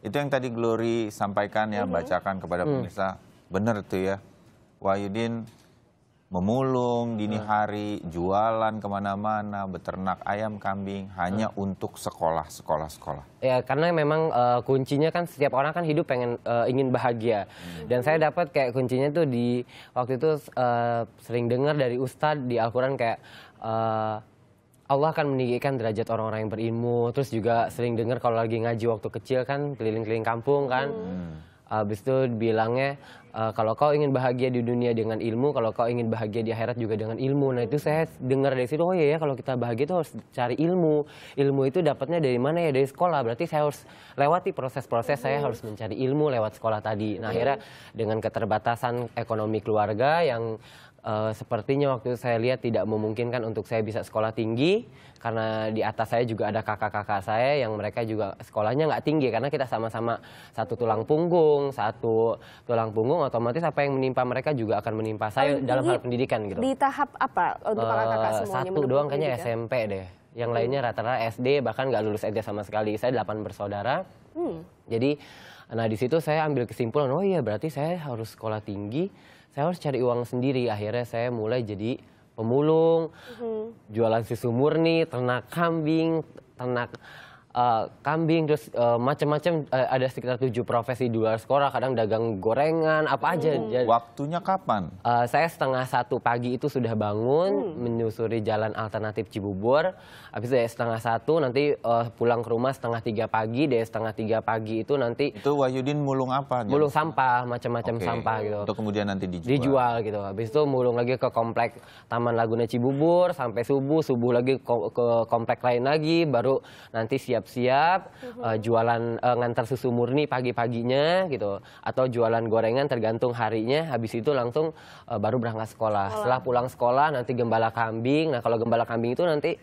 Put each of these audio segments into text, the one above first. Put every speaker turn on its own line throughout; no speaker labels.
Itu yang tadi Glory sampaikan ya, mm -hmm. bacakan kepada mm. pemirsa. Benar tuh ya. Wahyudin memulung dini mm. hari, jualan kemana-mana, beternak ayam, kambing, hanya hmm. untuk sekolah, sekolah, sekolah.
Ya, karena memang uh, kuncinya kan setiap orang kan hidup pengen uh, ingin bahagia. Hmm. Dan saya dapat kayak kuncinya tuh di waktu itu uh, sering dengar dari Ustadz di Al-Quran kayak... Uh, Allah akan meninggikan derajat orang-orang yang berilmu. Terus juga sering dengar kalau lagi ngaji waktu kecil kan keliling-keliling kampung kan. Hmm. hmm. Abis itu bilangnya uh, kalau kau ingin bahagia di dunia dengan ilmu, kalau kau ingin bahagia di akhirat juga dengan ilmu. Nah itu saya dengar dari situ, oh iya ya kalau kita bahagia itu harus cari ilmu. Ilmu itu dapatnya dari mana ya? Dari sekolah. Berarti saya harus lewati proses-proses, saya hmm. harus mencari ilmu lewat sekolah tadi. Nah akhirnya dengan keterbatasan ekonomi keluarga yang uh, sepertinya waktu saya lihat tidak memungkinkan untuk saya bisa sekolah tinggi karena di atas saya juga ada kakak-kakak saya yang mereka juga sekolahnya nggak tinggi karena kita sama-sama satu tulang punggung, satu tulang punggung otomatis apa yang menimpa mereka juga akan menimpa saya dalam hal pendidikan gitu. Di
tahap apa untuk eh, kakak-kakak uh, semuanya? Satu doang kayaknya SMP
deh. Yang lainnya rata-rata SD bahkan nggak lulus SD sama sekali. Saya delapan bersaudara. Hmm. Jadi Nah di situ saya ambil kesimpulan, oh iya berarti saya harus sekolah tinggi, saya harus cari uang sendiri. Akhirnya saya mulai jadi pemulung, mm -hmm. jualan susu murni, ternak kambing, ternak Uh, kambing terus uh, macam-macam uh, ada sekitar tujuh profesi di luar sekolah kadang dagang gorengan apa aja hmm. Jadi, waktunya kapan uh, saya setengah satu pagi itu sudah bangun hmm. menyusuri jalan alternatif Cibubur habis dari ya setengah satu nanti uh, pulang ke rumah setengah tiga pagi deh setengah tiga pagi itu nanti itu Wahyudin mulung apa mulung sampah macam-macam okay. sampah gitu
untuk kemudian nanti
dijual dijual gitu habis itu mulung lagi ke komplek Taman Laguna Cibubur sampai subuh subuh lagi ke komplek lain lagi baru nanti siap siap-siap uh, jualan uh, ngantar susu murni pagi-paginya gitu atau jualan gorengan tergantung harinya habis itu langsung uh, baru berangkat sekolah. sekolah. Setelah pulang sekolah nanti gembala kambing. Nah, kalau gembala kambing itu nanti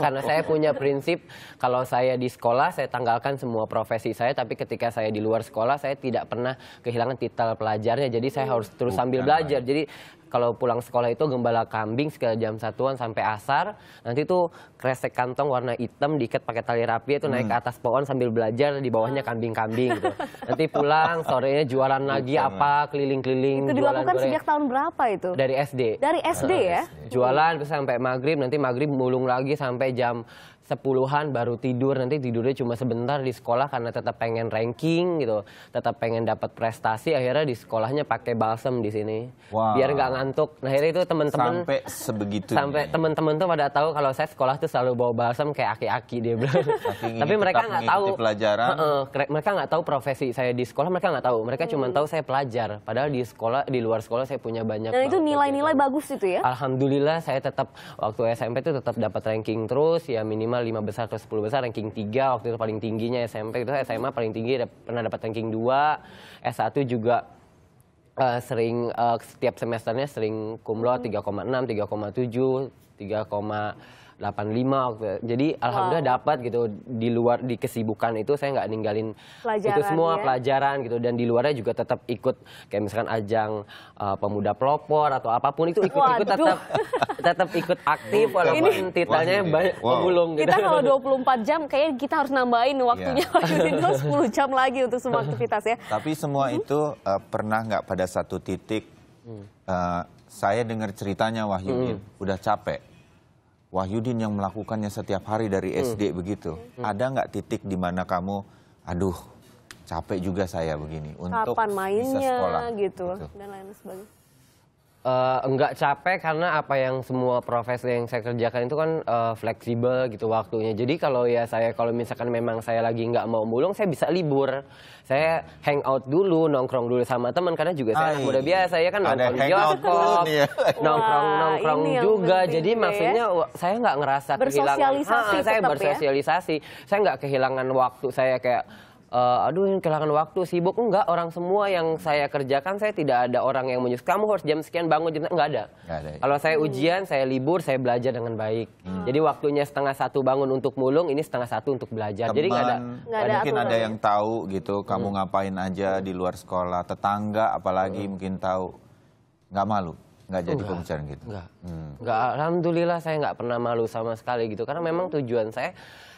karena saya punya prinsip kalau saya di sekolah saya tanggalkan semua profesi saya tapi ketika saya di luar sekolah saya tidak pernah kehilangan titel pelajarnya jadi saya iya. harus terus sambil belajar jadi kalau pulang sekolah itu gembala kambing sekitar jam satuan sampai asar. Nanti tuh kresek kantong warna hitam diikat pakai tali rapi itu naik ke hmm. atas pohon sambil belajar di bawahnya hmm. kambing-kambing gitu. Nanti pulang sorenya jualan lagi apa keliling-keliling. Itu dilakukan jualan sejak
tahun berapa itu? Dari SD.
Dari SD ya? Jualan terus sampai maghrib, nanti maghrib mulung lagi sampai jam sepuluhan baru tidur nanti tidurnya cuma sebentar di sekolah karena tetap pengen ranking gitu tetap pengen dapat prestasi akhirnya di sekolahnya pakai balsem di sini wow. biar nggak ngantuk. Nah akhirnya itu teman-teman sampai
sebegitu. Sampai
teman-teman tuh pada tahu kalau saya sekolah tuh selalu bawa balsam kayak aki-aki dia bilang. Gitu, Tapi mereka nggak tahu pelajaran. Uh -uh, mereka nggak tahu profesi saya di sekolah. Mereka nggak tahu. Mereka hmm. cuma tahu saya pelajar. Padahal di sekolah di luar sekolah saya punya banyak. Dan itu
nilai-nilai bagus itu ya?
Alhamdulillah saya tetap waktu SMP itu tetap dapat ranking terus ya minimal 5 besar ke 10 besar ranking 3 waktu itu paling tingginya SMP itu SMA paling tinggi pernah dapat ranking 2 S1 juga uh, sering uh, setiap semesternya sering kumlot 3,6, 3,7, 3, 85 jadi wow. alhamdulillah dapat gitu di luar di kesibukan itu saya nggak ninggalin pelajaran, itu semua ya? pelajaran gitu dan di luarnya juga tetap ikut kayak misalkan ajang uh, pemuda pelopor atau apapun itu ikut-ikut tetap tetap ikut aktif walaupun titelnya banyak wow. pemulung gitu. Kita kalau
24 jam kayaknya kita harus nambahin waktunya yeah. Iya. 10 jam lagi untuk semua aktivitas ya. Tapi semua mhm. itu uh, pernah nggak pada satu titik uh, saya dengar ceritanya wahyu hmm. udah capek Wahyudin yang melakukannya setiap hari dari SD hmm. begitu. Hmm. Ada nggak titik di mana kamu, aduh, capek juga saya begini Kapan untuk mainnya, bisa sekolah gitu, gitu dan lain
sebagainya uh, eh, enggak capek karena apa yang semua profesi yang saya kerjakan itu kan uh, fleksibel gitu waktunya. Jadi kalau ya saya kalau misalkan memang saya lagi nggak mau mulung, saya bisa libur. Saya hangout dulu, nongkrong dulu sama teman karena juga saya Ay, ah, udah iya. biasa ya kan nongkrong di bioskop, nongkrong ya. nongkrong Wah, juga. Jadi ya. maksudnya saya nggak ngerasa kehilangan. Ha, saya ya. bersosialisasi. Ya? Saya nggak kehilangan waktu saya kayak uh, aduh ini kehilangan waktu sibuk enggak orang semua yang hmm. saya kerjakan saya tidak ada orang yang menyusul kamu harus jam sekian bangun jam enggak ada, enggak ada. Iya. kalau saya ujian saya libur saya belajar dengan baik hmm. jadi waktunya setengah satu bangun untuk mulung ini setengah satu untuk belajar Teman, jadi enggak ada, enggak ada mungkin ada yang
tahu gitu kamu hmm. ngapain aja di luar sekolah tetangga apalagi hmm. mungkin tahu nggak malu nggak jadi enggak, pembicaraan gitu enggak. Hmm. enggak alhamdulillah saya nggak pernah
malu sama sekali gitu karena memang tujuan saya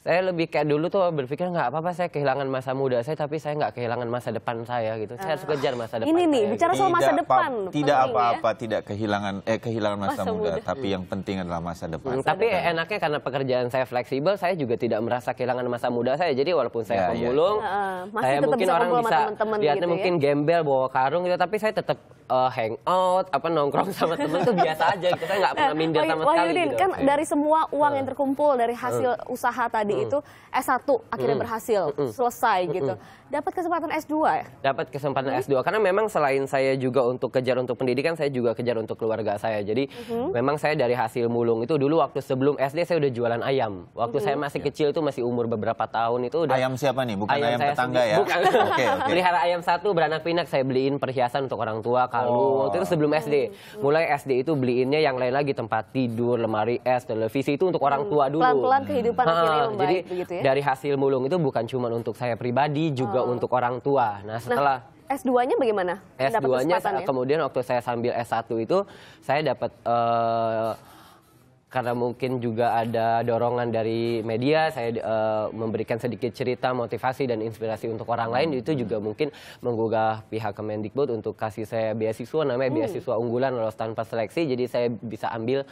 saya lebih kayak dulu tuh berpikir nggak apa-apa saya kehilangan masa muda saya tapi saya nggak kehilangan masa depan saya gitu. Saya harus ah. kejar masa depan. Ini nih bicara gitu. soal masa depan. Tidak ya. apa-apa,
ya? tidak kehilangan eh kehilangan masa, masa muda, muda, tapi yang penting adalah masa depan. Masa hmm, tapi
depan. enaknya karena pekerjaan saya fleksibel, saya juga tidak merasa kehilangan masa muda saya. Jadi walaupun saya ya, ya pemulung, ya.
Uh, saya mungkin orang bisa teman -teman gitu lihatnya gitu, mungkin ya?
gembel bawa karung gitu, tapi saya tetap uh, out apa nongkrong sama temen tuh biasa aja kita gitu. nggak pernah eh, minder sama Wah, sekali. Wahyudin, gitu. kan iya. dari
semua uang eh. yang terkumpul dari hasil usaha tadi tadi hmm. itu S1 akhirnya hmm. berhasil, hmm. selesai hmm. gitu. Dapat kesempatan S2 ya?
Dapat kesempatan hmm. S2 karena memang selain saya juga untuk kejar untuk pendidikan, saya juga kejar untuk keluarga saya. Jadi hmm. memang saya dari hasil mulung itu dulu waktu sebelum SD saya udah jualan ayam. Waktu hmm. saya mm-hmm. masih ya. kecil itu masih umur beberapa tahun itu udah Ayam siapa nih? Bukan ayam, ayam tetangga ya? Bukan. okay, okay. Pelihara ayam satu beranak pinak saya beliin perhiasan untuk orang tua, kalung. Oh. Itu sebelum SD. Hmm. Mulai SD itu beliinnya yang lain lagi tempat tidur, lemari es, televisi itu untuk orang mm-hmm. tua dulu. Pelan-pelan kehidupan hmm. akhirnya ya? Jadi
begitu ya? dari hasil
mulung itu bukan cuma untuk saya pribadi, juga oh. untuk orang tua. Nah, nah setelah
nah, S2-nya bagaimana? S2-nya ya?
kemudian waktu saya sambil S1 itu saya dapat uh, karena mungkin juga ada dorongan dari media saya uh, memberikan sedikit cerita motivasi dan inspirasi untuk orang lain itu juga mungkin menggugah pihak Kemendikbud untuk kasih saya beasiswa namanya hmm. beasiswa unggulan lolos tanpa seleksi jadi saya bisa ambil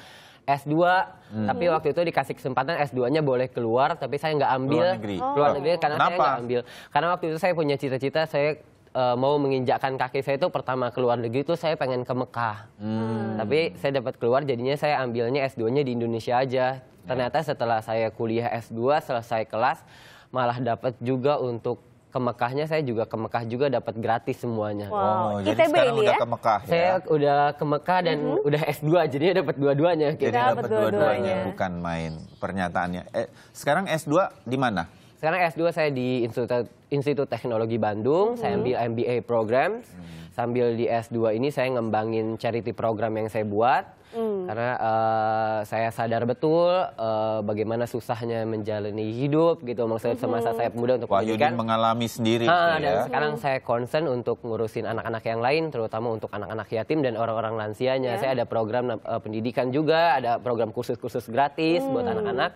S2 hmm. tapi waktu itu dikasih kesempatan S2-nya boleh keluar tapi saya nggak ambil luar negeri, oh. luar negeri karena Kenapa? saya nggak ambil karena waktu itu saya punya cita-cita saya uh, mau menginjakkan kaki saya itu pertama keluar negeri itu saya pengen ke Mekah. Hmm. Tapi saya dapat keluar jadinya saya ambilnya S2-nya di Indonesia aja. Ya. Ternyata setelah saya kuliah S2 selesai kelas malah dapat juga untuk ke Mekahnya saya juga ke Mekah juga dapat gratis semuanya. Wow. Oh, jadi ITB sekarang ini udah ya? ke Mekah ya? Saya
udah ke Mekah dan mm -hmm. udah S2 jadi dapat dua-duanya. Jadi dapat dua-duanya, dua bukan main pernyataannya. Eh, sekarang S2 di mana? Sekarang S2 saya di Institut,
Institut Teknologi Bandung, mm -hmm. saya mm-hmm. ambil MBA program. Mm -hmm. Sambil di S2 ini saya ngembangin charity program yang saya buat Mm. Karena uh, saya sadar betul uh, bagaimana susahnya menjalani hidup gitu. Maksudnya hmm. semasa saya muda untuk Wah, pendidikan.
mengalami sendiri. Nah, ya. Dan sekarang saya
concern untuk ngurusin anak-anak yang lain, terutama untuk anak-anak yatim dan orang-orang lansianya. Yeah. Saya ada program uh, pendidikan juga, ada program kursus-kursus gratis mm. buat anak-anak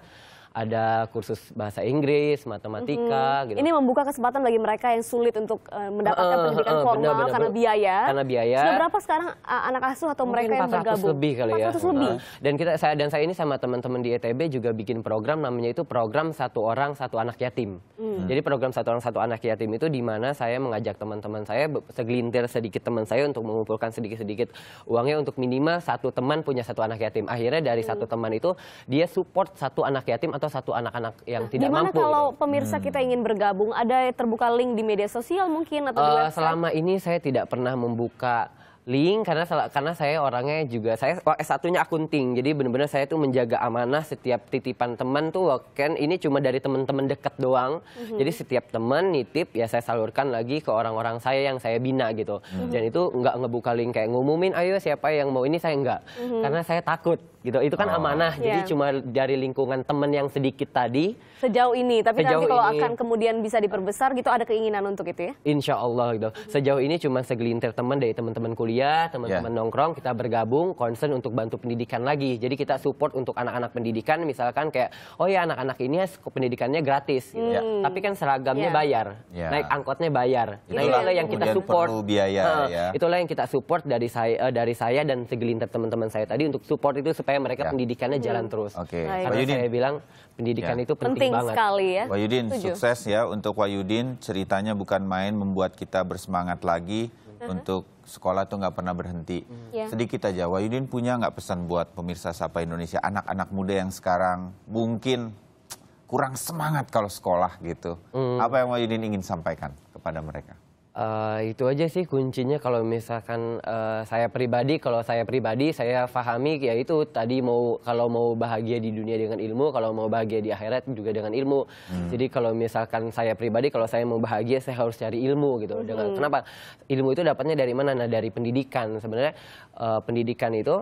ada kursus bahasa Inggris, matematika. Hmm. Gitu. Ini
membuka kesempatan bagi mereka yang sulit untuk uh, mendapatkan uh, pendidikan uh, formal benar, benar, karena biaya. Karena biaya. Sudah berapa sekarang uh, anak asuh atau Mungkin mereka yang bergabung? lebih kali ya. lebih. Uh,
dan kita saya dan saya ini sama teman-teman di ETB juga bikin program namanya itu program satu orang satu anak yatim. Hmm. Jadi program satu orang satu anak yatim itu di mana saya mengajak teman-teman saya segelintir sedikit teman saya untuk mengumpulkan sedikit-sedikit uangnya untuk minimal satu teman punya satu anak yatim. Akhirnya dari hmm. satu teman itu dia support satu anak yatim atau satu anak-anak yang tidak Dimana mampu. Gimana kalau gitu? pemirsa
kita ingin bergabung? Ada terbuka link di media sosial mungkin atau uh, di eh, Selama
ini saya tidak pernah membuka link karena karena saya orangnya juga saya eh, S1-nya akunting. Jadi benar-benar saya tuh menjaga amanah setiap titipan teman tuh kan ini cuma dari teman-teman deket doang. Mm -hmm. Jadi setiap teman nitip ya saya salurkan lagi ke orang-orang saya yang saya bina gitu. Mm -hmm. Dan itu nggak ngebuka link kayak ngumumin ayo siapa yang mau ini saya nggak. Mm -hmm. Karena saya takut gitu. Itu kan oh. amanah. Jadi iya. cuma dari lingkungan teman yang sedikit tadi.
Sejauh ini, tapi sejauh nanti kalau ini, akan kemudian bisa diperbesar gitu ada keinginan untuk itu ya?
Insya Allah gitu. Sejauh ini cuma segelintir teman dari teman-teman kuliah kuliah, teman-teman yeah. nongkrong, kita bergabung concern untuk bantu pendidikan lagi. Jadi kita support untuk anak-anak pendidikan misalkan kayak oh ya anak-anak ini ya, pendidikannya gratis gitu. Hmm. Yeah. Tapi kan seragamnya yeah. bayar. Yeah. Naik angkotnya bayar. Nah, itulah nah, itulah yang kita support. Perlu biaya uh, ya. Itulah yang kita support dari saya uh, dari saya dan segelintir teman-teman saya tadi untuk support itu supaya mereka yeah. pendidikannya hmm. jalan terus.
Oke. Okay. Karena saya bilang pendidikan yeah. itu penting, penting banget. sekali ya. Wahyudin, sukses ya untuk Wahyudin ceritanya bukan main membuat kita bersemangat lagi -huh. untuk sekolah tuh nggak pernah berhenti. Hmm. Yeah. Sedikit aja, Wahyudin punya nggak pesan buat pemirsa Sapa Indonesia, anak-anak muda yang sekarang mungkin kurang semangat kalau sekolah gitu. -huh. Hmm. Apa yang Wahyudin ingin sampaikan kepada mereka?
Uh, itu aja sih kuncinya kalau misalkan uh, saya pribadi kalau saya pribadi saya fahami ya itu tadi mau kalau mau bahagia di dunia dengan ilmu kalau mau bahagia di akhirat juga dengan ilmu hmm. jadi kalau misalkan saya pribadi kalau saya mau bahagia saya harus cari ilmu gitu hmm. dengan kenapa ilmu itu dapatnya dari mana nah dari pendidikan sebenarnya uh, pendidikan itu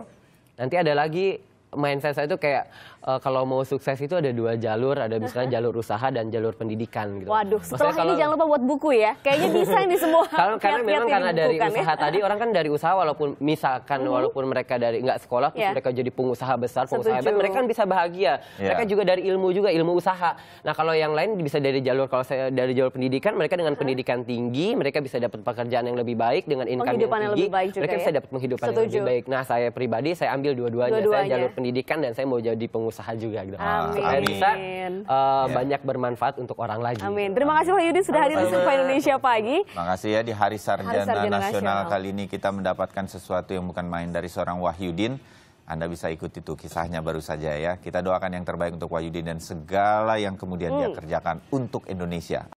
nanti ada lagi mindset saya itu kayak uh, kalau mau sukses itu ada dua jalur, ada misalnya jalur usaha dan jalur pendidikan gitu. Waduh, setelah Maksudnya ini kalau, jangan lupa buat buku ya. Kayaknya bisa ini semua. Kalau karena memang karena dari ya. usaha tadi orang kan dari usaha walaupun misalkan -hmm. walaupun mereka dari nggak sekolah terus yeah. mereka jadi pengusaha besar, pengusaha hebat, mereka kan bisa bahagia. Yeah. Mereka juga dari ilmu juga, ilmu usaha. Nah, kalau yang lain bisa dari jalur kalau saya dari jalur pendidikan, mereka dengan pendidikan tinggi, mereka bisa dapat pekerjaan yang lebih baik dengan income yang tinggi. Yang lebih baik juga, mereka ya? bisa dapat penghidupan Setuju. yang lebih baik. Nah, saya pribadi saya ambil dua-duanya. Dua, saya jalur pendidikan dan saya mau jadi pengusaha juga
gitu. Amin. Ah, supaya bisa uh, eh, yeah. banyak bermanfaat untuk orang lagi. Amin. Terima kasih Pak sudah hadir di Super Indonesia pagi. Terima kasih ya di Hari Sarjana, Hari Sarjana Nasional, kali ini kita mendapatkan sesuatu yang bukan main dari seorang Wahyudin. Anda bisa ikuti tuh kisahnya baru saja ya. Kita doakan yang terbaik untuk Wahyudin dan segala yang kemudian hmm. dia kerjakan untuk Indonesia.